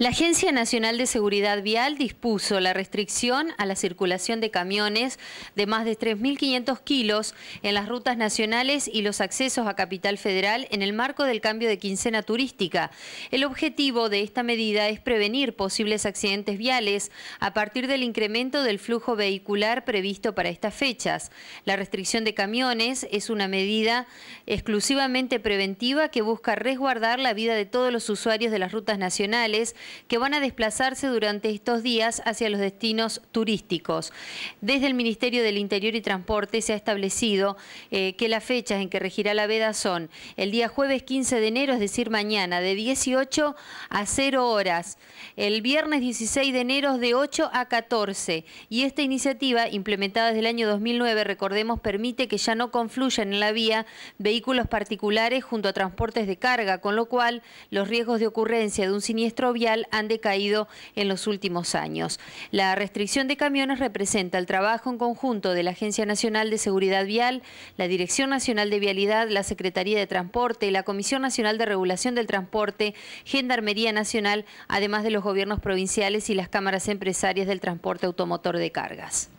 La Agencia Nacional de Seguridad Vial dispuso la restricción a la circulación de camiones de más de 3.500 kilos en las rutas nacionales y los accesos a Capital Federal en el marco del cambio de quincena turística. El objetivo de esta medida es prevenir posibles accidentes viales a partir del incremento del flujo vehicular previsto para estas fechas. La restricción de camiones es una medida exclusivamente preventiva que busca resguardar la vida de todos los usuarios de las rutas nacionales que van a desplazarse durante estos días hacia los destinos turísticos. Desde el Ministerio del Interior y Transporte se ha establecido eh, que las fechas en que regirá la veda son el día jueves 15 de enero, es decir, mañana, de 18 a 0 horas, el viernes 16 de enero de 8 a 14 y esta iniciativa implementada desde el año 2009, recordemos, permite que ya no confluyan en la vía vehículos particulares junto a transportes de carga, con lo cual los riesgos de ocurrencia de un siniestro vial han decaído en los últimos años. La restricción de camiones representa el trabajo en conjunto de la Agencia Nacional de Seguridad Vial, la Dirección Nacional de Vialidad, la Secretaría de Transporte, la Comisión Nacional de Regulación del Transporte, Gendarmería Nacional, además de los gobiernos provinciales y las cámaras empresarias del transporte automotor de cargas.